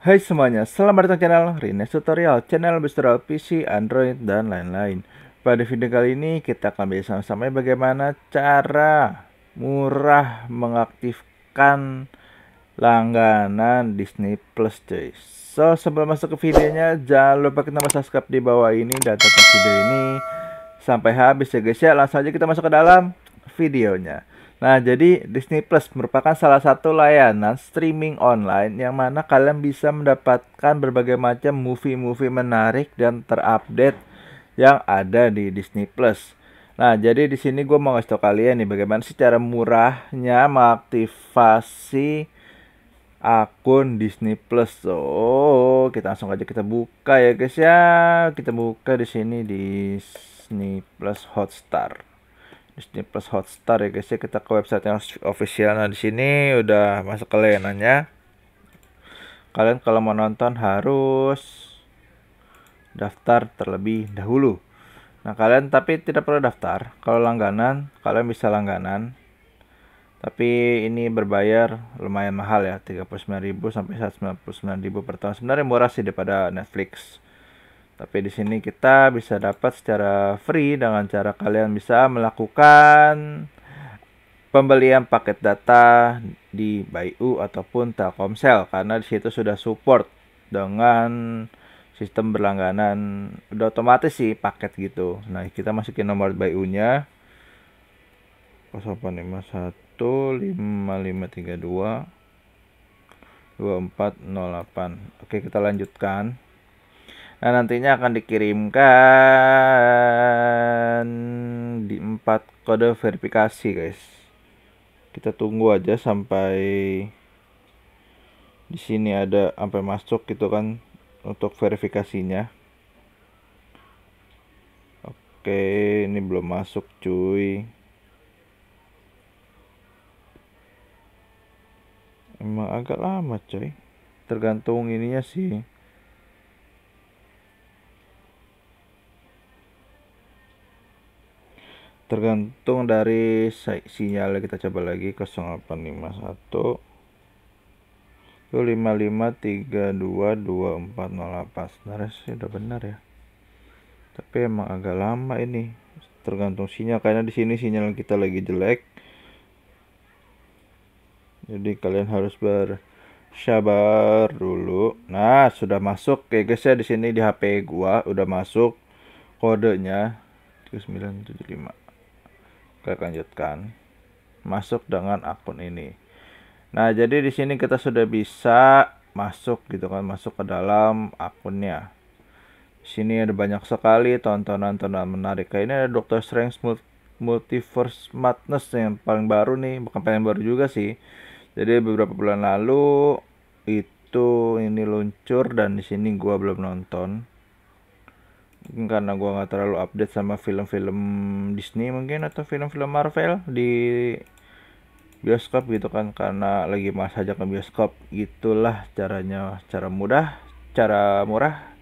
Hai semuanya, selamat datang channel Rines Tutorial, channel tutorial PC, Android, dan lain-lain. Pada video kali ini kita akan belajar sama-sama bagaimana cara murah mengaktifkan langganan Disney Plus cuy. So sebelum masuk ke videonya jangan lupa kita masuk subscribe di bawah ini dan tonton video ini sampai habis ya guys ya. Langsung aja kita masuk ke dalam videonya. Nah, jadi Disney Plus merupakan salah satu layanan streaming online yang mana kalian bisa mendapatkan berbagai macam movie-movie menarik dan terupdate yang ada di Disney Plus. Nah, jadi di sini gue mau ngasih tau kalian nih bagaimana sih cara murahnya mengaktifasi akun Disney Plus. Oh, kita langsung aja kita buka ya guys ya. Kita buka di sini Disney Plus Hotstar. Disney Plus Hotstar ya guys ya kita ke website yang official nah di sini udah masuk ke layanannya kalian kalau mau nonton harus daftar terlebih dahulu nah kalian tapi tidak perlu daftar kalau langganan kalian bisa langganan tapi ini berbayar lumayan mahal ya 39.000 sampai 199.000 per tahun sebenarnya murah sih daripada Netflix tapi di sini kita bisa dapat secara free dengan cara kalian bisa melakukan pembelian paket data di Bayu ataupun Telkomsel karena di situ sudah support dengan sistem berlangganan udah otomatis sih paket gitu. Nah, kita masukin nomor Bayu-nya. 0851 5532 2408. Oke, kita lanjutkan. Nah, nantinya akan dikirimkan di empat kode verifikasi, guys. Kita tunggu aja sampai di sini ada sampai masuk gitu kan untuk verifikasinya. Oke, ini belum masuk, cuy. Emang agak lama, cuy. Tergantung ininya sih. tergantung dari sinyalnya kita coba lagi 0851 55322408 sebenarnya sih udah benar ya tapi emang agak lama ini tergantung sinyal karena di sini sinyal kita lagi jelek jadi kalian harus bersabar dulu nah sudah masuk ya guys ya di sini di HP gua udah masuk kodenya 975 klik lanjutkan masuk dengan akun ini nah jadi di sini kita sudah bisa masuk gitu kan masuk ke dalam akunnya di sini ada banyak sekali tontonan-tontonan menarik kayak ini ada Doctor Strange Multiverse Madness yang paling baru nih bukan paling baru juga sih jadi beberapa bulan lalu itu ini luncur dan di sini gua belum nonton karena gue nggak terlalu update sama film-film Disney mungkin atau film-film Marvel di bioskop gitu kan karena lagi masa aja ke bioskop itulah caranya cara mudah cara murah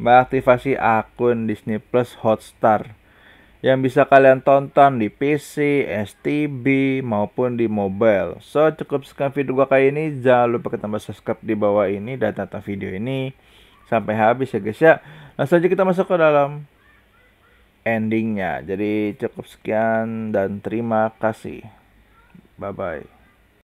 mengaktifasi akun Disney Plus Hotstar yang bisa kalian tonton di PC, STB, maupun di mobile. So, cukup sekian video gua kali ini. Jangan lupa ke tambah subscribe di bawah ini dan tata video ini sampai habis ya guys ya. Langsung aja kita masuk ke dalam endingnya. Jadi cukup sekian dan terima kasih. Bye bye.